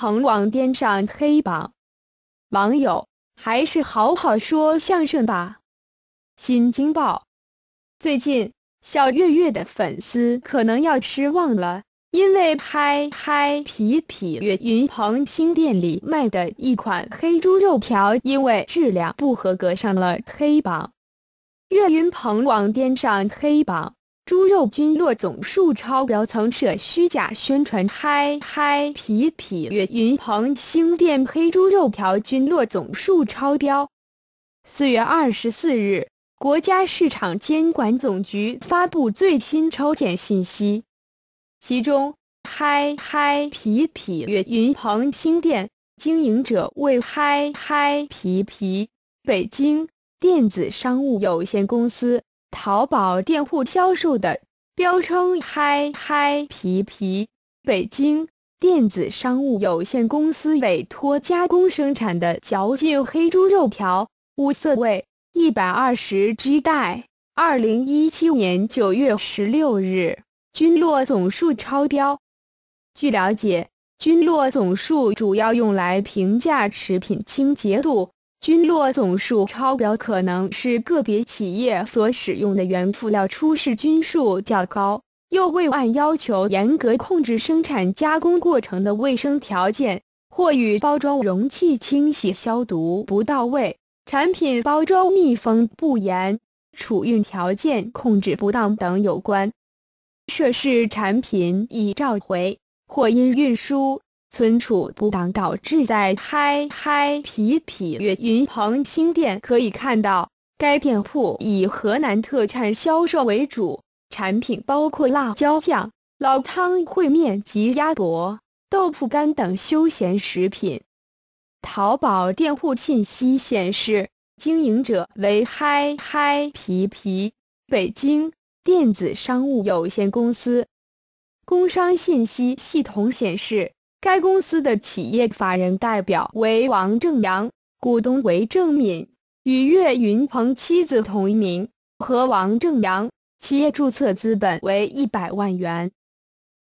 鹏网店上黑榜，网友还是好好说相声吧。新京报，最近小岳岳的粉丝可能要失望了，因为嗨嗨皮皮岳云鹏新店里卖的一款黑猪肉条，因为质量不合格上了黑榜。岳云鹏网店上黑榜。猪肉菌落总数超标，曾设虚假宣传。嗨嗨皮皮月云鹏星店黑猪肉条菌落总数超标。四月二十四日，国家市场监管总局发布最新抽检信息，其中嗨嗨皮皮月云鹏星店经营者为嗨嗨皮皮北京电子商务有限公司。淘宝店铺销售的标称“嗨嗨皮皮”北京电子商务有限公司委托加工生产的嚼劲黑猪肉条无色味，一百二十只袋，二零一七年九月十六日，菌落总数超标。据了解，菌落总数主要用来评价食品清洁度。菌落总数超标，可能是个别企业所使用的原辅料出事菌数较高，又未按要求严格控制生产加工过程的卫生条件，或与包装容器清洗消毒不到位、产品包装密封不严、储运条件控制不当等有关。涉事产品已召回，或因运输。存储不当导致，在嗨嗨皮皮月云鹏新店可以看到，该店铺以河南特产销售为主，产品包括辣椒酱、老汤烩面及鸭脖、豆腐干等休闲食品。淘宝店铺信息显示，经营者为嗨嗨皮皮北京电子商务有限公司。工商信息系统显示。该公司的企业法人代表为王正阳，股东为郑敏，与岳云鹏妻子同名，和王正阳企业注册资本为一百万元。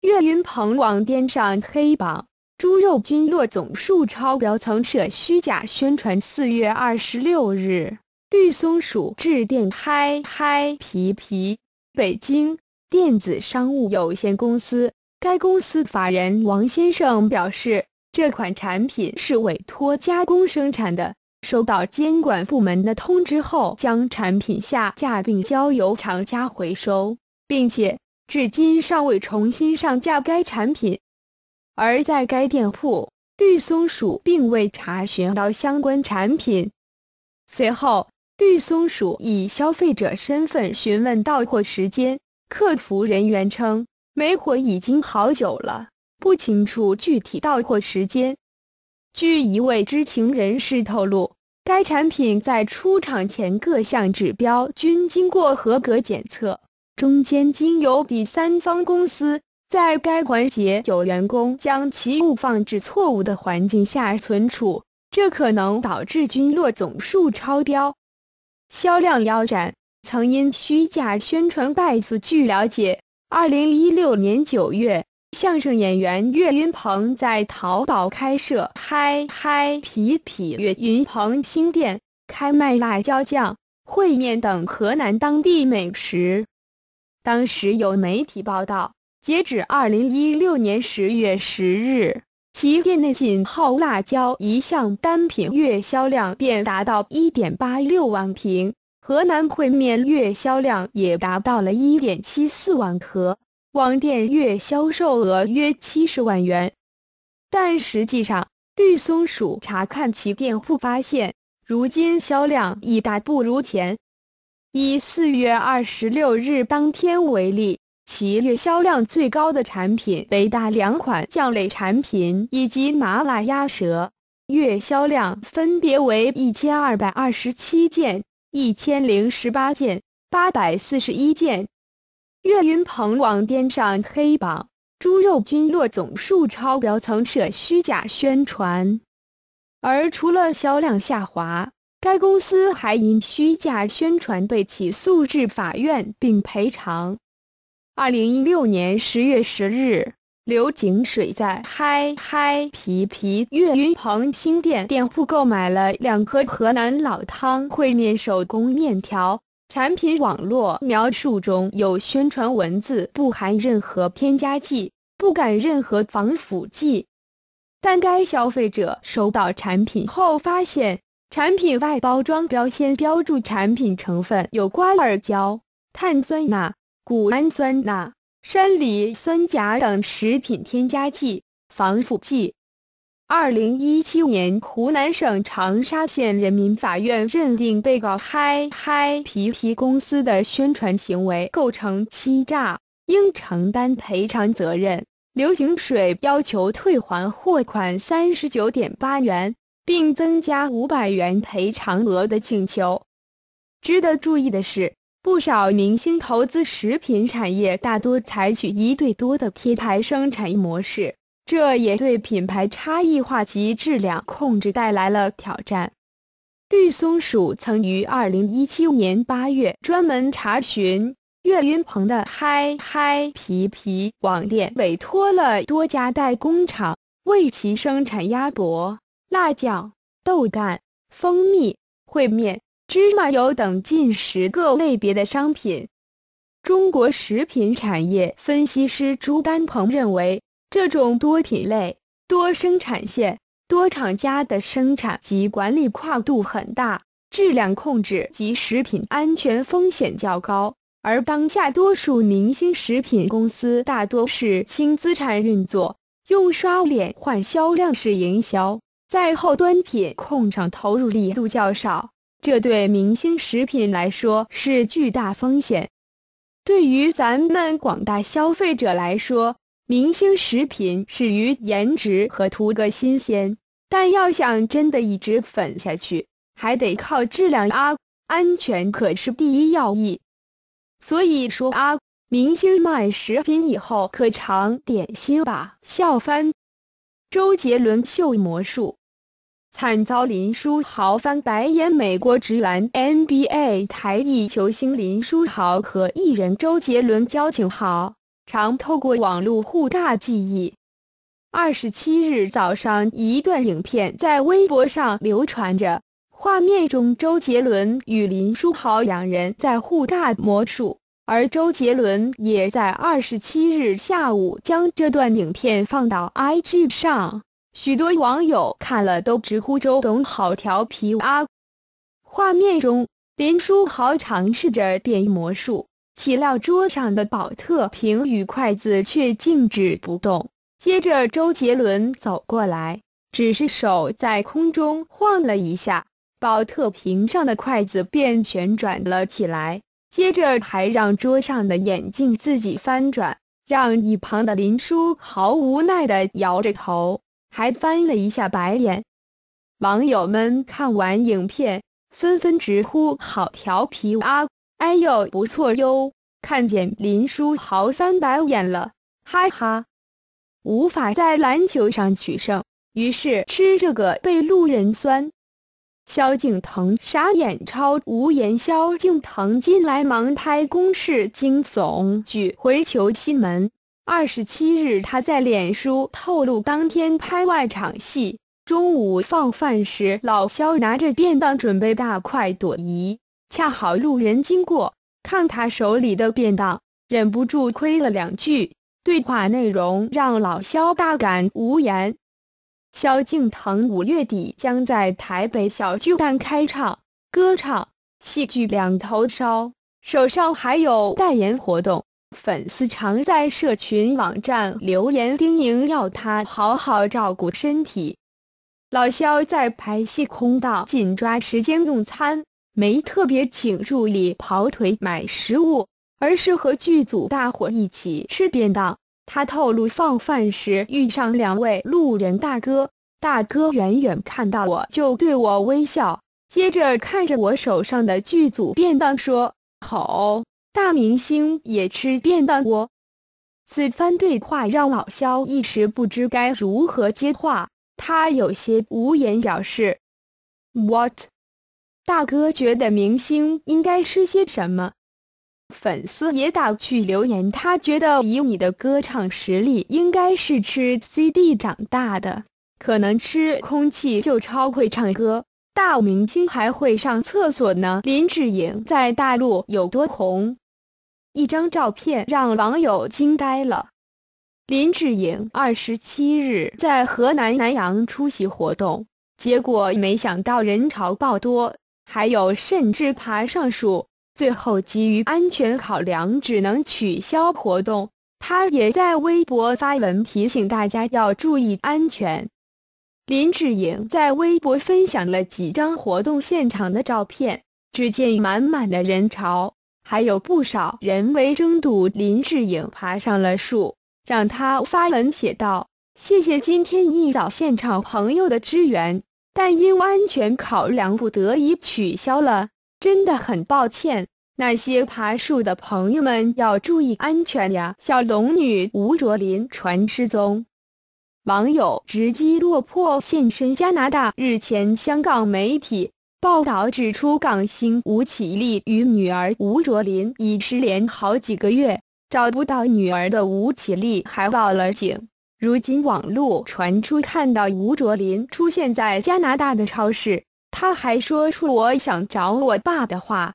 岳云鹏网店上黑榜，猪肉菌落总数超标，曾设虚假宣传。四月二十六日，绿松鼠致电嗨嗨皮皮北京电子商务有限公司。该公司法人王先生表示，这款产品是委托加工生产的，收到监管部门的通知后，将产品下架并交由厂家回收，并且至今尚未重新上架该产品。而在该店铺，绿松鼠并未查询到相关产品。随后，绿松鼠以消费者身份询问到货时间，客服人员称。没火已经好久了，不清楚具体到货时间。据一位知情人士透露，该产品在出厂前各项指标均经过合格检测，中间经由第三方公司在该环节有员工将其误放置错误的环境下存储，这可能导致菌落总数超标。销量腰斩，曾因虚假宣传败诉。据了解。二零一六年九月，相声演员岳云鹏在淘宝开设“嗨嗨皮皮岳云鹏”新店，开卖辣椒酱、烩面等河南当地美食。当时有媒体报道，截止二零一六年十月十日，其店内仅靠辣椒一项单品月销量便达到一点八六万瓶。河南烩面月销量也达到了一点七四万盒，网店月销售额约七十万元。但实际上，绿松鼠查看其店铺发现，如今销量已大不如前。以四月二十六日当天为例，其月销量最高的产品为大两款酱类产品以及麻辣鸭舌，月销量分别为一千二百二十七件。一千零十八件，八百四十一件。岳云鹏网店上黑榜，猪肉菌落总数超标，曾涉虚假宣传。而除了销量下滑，该公司还因虚假宣传被起诉至法院，并赔偿。二零一六年十月十日。刘井水在嗨嗨皮皮岳云鹏新店店铺购买了两盒河南老汤烩面手工面条产品，网络描述中有宣传文字，不含任何添加剂，不敢任何防腐剂。但该消费者收到产品后，发现产品外包装标签标注产品成分有瓜尔胶、碳酸钠、谷氨酸钠。山梨酸钾等食品添加剂、防腐剂。二零一七年，湖南省长沙县人民法院认定被告嗨嗨皮皮公司的宣传行为构成欺诈，应承担赔偿责任。刘行水要求退还货款三十九点八元，并增加五百元赔偿额的请求。值得注意的是。不少明星投资食品产业，大多采取一对多的贴牌生产模式，这也对品牌差异化及质量控制带来了挑战。绿松鼠曾于二零一七年八月专门查询，岳云鹏的“嗨嗨皮皮”网店委托了多家代工厂为其生产鸭脖、辣酱、豆干、蜂蜜、烩面。芝麻油等近十个类别的商品，中国食品产业分析师朱丹鹏认为，这种多品类、多生产线、多厂家的生产及管理跨度很大，质量控制及食品安全风险较高。而当下多数明星食品公司大多是轻资产运作，用刷脸换销量式营销，在后端品控上投入力度较少。这对明星食品来说是巨大风险。对于咱们广大消费者来说，明星食品始于颜值和图个新鲜，但要想真的一直粉下去，还得靠质量啊！安全可是第一要义。所以说啊，明星卖食品以后可尝点心吧，笑翻周杰伦秀魔术。惨遭林书豪翻白眼！美国职员 NBA 台裔球星林书豪和艺人周杰伦交情好，常透过网络互尬记忆。二十七日早上，一段影片在微博上流传着，画面中周杰伦与林书豪两人在互尬魔术，而周杰伦也在二十七日下午将这段影片放到 IG 上。许多网友看了都直呼周董好调皮啊！画面中，林书豪尝试着变魔术，岂料桌上的宝特瓶与筷子却静止不动。接着，周杰伦走过来，只是手在空中晃了一下，宝特瓶上的筷子便旋转了起来。接着，还让桌上的眼镜自己翻转，让一旁的林书豪无奈地摇着头。还翻了一下白眼，网友们看完影片，纷纷直呼“好调皮啊！”“哎呦，不错哟！”看见林书豪翻白眼了，哈哈。无法在篮球上取胜，于是吃这个被路人酸。萧敬腾傻眼，超无言。萧敬腾进来盲拍攻势，惊悚举回球踢门。二十七日，他在脸书透露，当天拍外场戏，中午放饭时，老肖拿着便当准备大快朵颐，恰好路人经过，看他手里的便当，忍不住亏了两句。对话内容让老肖大感无言。萧敬腾五月底将在台北小巨蛋开唱，歌唱、戏剧两头烧，手上还有代言活动。粉丝常在社群网站留言叮咛，要他好好照顾身体。老肖在排戏空档，紧抓时间用餐，没特别请助理跑腿买食物，而是和剧组大伙一起吃便当。他透露，放饭时遇上两位路人大哥，大哥远远看到我就对我微笑，接着看着我手上的剧组便当说：“好。”大明星也吃便当锅。此番对话让老肖一时不知该如何接话，他有些无言，表示 “What？大哥觉得明星应该吃些什么？”粉丝也打趣留言：“他觉得以你的歌唱实力，应该是吃 CD 长大的，可能吃空气就超会唱歌。”大明星还会上厕所呢？林志颖在大陆有多红？一张照片让网友惊呆了。林志颖二十七日在河南南阳出席活动，结果没想到人潮爆多，还有甚至爬上树，最后基于安全考量，只能取消活动。他也在微博发文提醒大家要注意安全。林志颖在微博分享了几张活动现场的照片，只见满满的人潮，还有不少人为争睹林志颖爬上了树，让他发文写道：“谢谢今天一早现场朋友的支援，但因安全考量不得已取消了，真的很抱歉。那些爬树的朋友们要注意安全呀！”小龙女吴卓林传失踪。网友直击落魄现身加拿大。日前，香港媒体报道指出，港星吴绮莉与女儿吴卓林已失联好几个月，找不到女儿的吴绮莉还报了警。如今网络传出看到吴卓林出现在加拿大的超市，他还说出“我想找我爸”的话。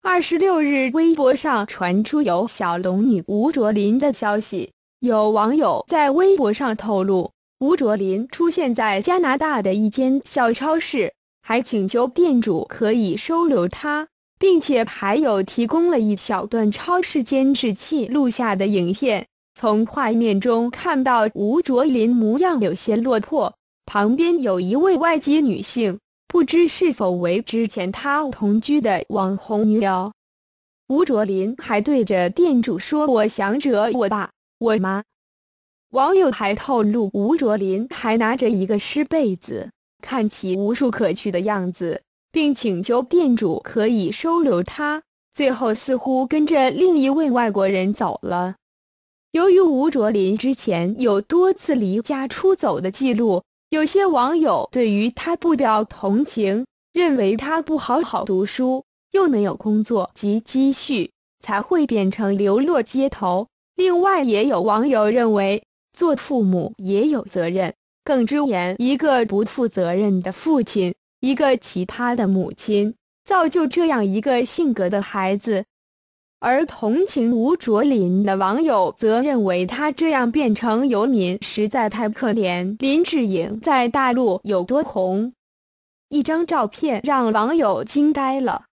二十六日，微博上传出有小龙女吴卓林的消息。有网友在微博上透露，吴卓林出现在加拿大的一间小超市，还请求店主可以收留他，并且还有提供了一小段超市监视器录下的影片。从画面中看到，吴卓林模样有些落魄，旁边有一位外籍女性，不知是否为之前他同居的网红女妖。吴卓林还对着店主说：“我想者我爸。”我妈，网友还透露，吴卓林还拿着一个湿被子，看起无处可去的样子，并请求店主可以收留他。最后似乎跟着另一位外国人走了。由于吴卓林之前有多次离家出走的记录，有些网友对于他不表同情，认为他不好好读书，又没有工作及积蓄，才会变成流落街头。另外，也有网友认为，做父母也有责任。更直言，一个不负责任的父亲，一个奇葩的母亲，造就这样一个性格的孩子。而同情吴卓林的网友则认为，他这样变成游民实在太可怜。林志颖在大陆有多红？一张照片让网友惊呆了。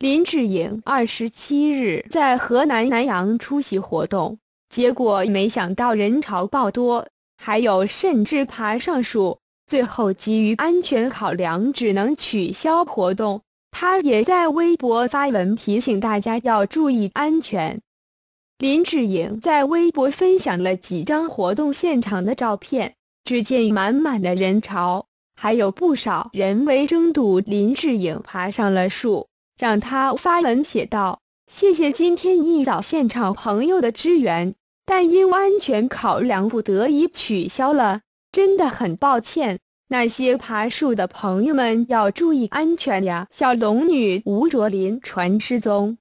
林志颖二十七日在河南南阳出席活动，结果没想到人潮爆多，还有甚至爬上树，最后基于安全考量，只能取消活动。他也在微博发文提醒大家要注意安全。林志颖在微博分享了几张活动现场的照片，只见满满的人潮，还有不少人为争睹林志颖爬上了树。让他发文写道：“谢谢今天一早现场朋友的支援，但因安全考量，不得已取消了，真的很抱歉。那些爬树的朋友们要注意安全呀！”小龙女吴卓林传失踪，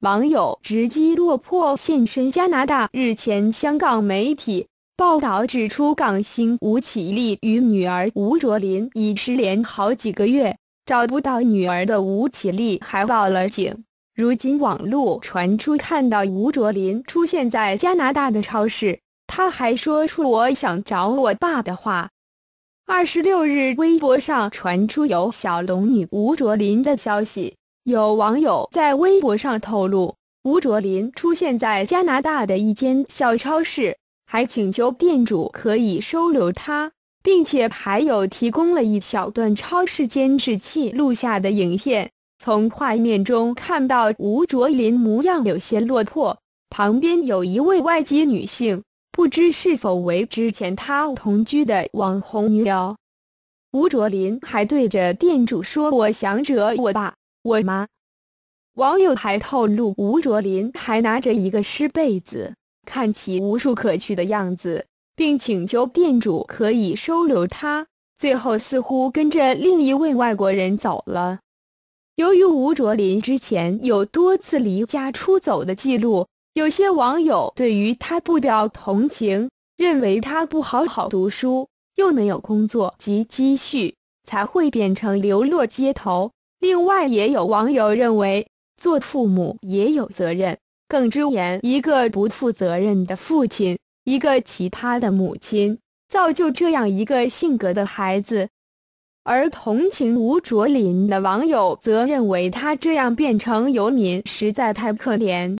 网友直击落魄现身加拿大。日前，香港媒体报道指出，港星吴绮莉与女儿吴卓林已失联好几个月。找不到女儿的吴绮莉还报了警。如今网络传出看到吴卓林出现在加拿大的超市，他还说出我想找我爸的话。二十六日，微博上传出有小龙女吴卓林的消息。有网友在微博上透露，吴卓林出现在加拿大的一间小超市，还请求店主可以收留他。并且还有提供了一小段超市监视器录下的影片，从画面中看到吴卓林模样有些落魄，旁边有一位外籍女性，不知是否为之前他同居的网红女友。吴卓林还对着店主说：“我想者我爸，我妈。”网友还透露，吴卓林还拿着一个湿被子，看起无处可去的样子。并请求店主可以收留他，最后似乎跟着另一位外国人走了。由于吴卓林之前有多次离家出走的记录，有些网友对于他不表同情，认为他不好好读书，又没有工作及积蓄，才会变成流落街头。另外，也有网友认为做父母也有责任，更直言一个不负责任的父亲。一个其他的母亲造就这样一个性格的孩子，而同情吴卓林的网友则认为他这样变成游民实在太可怜。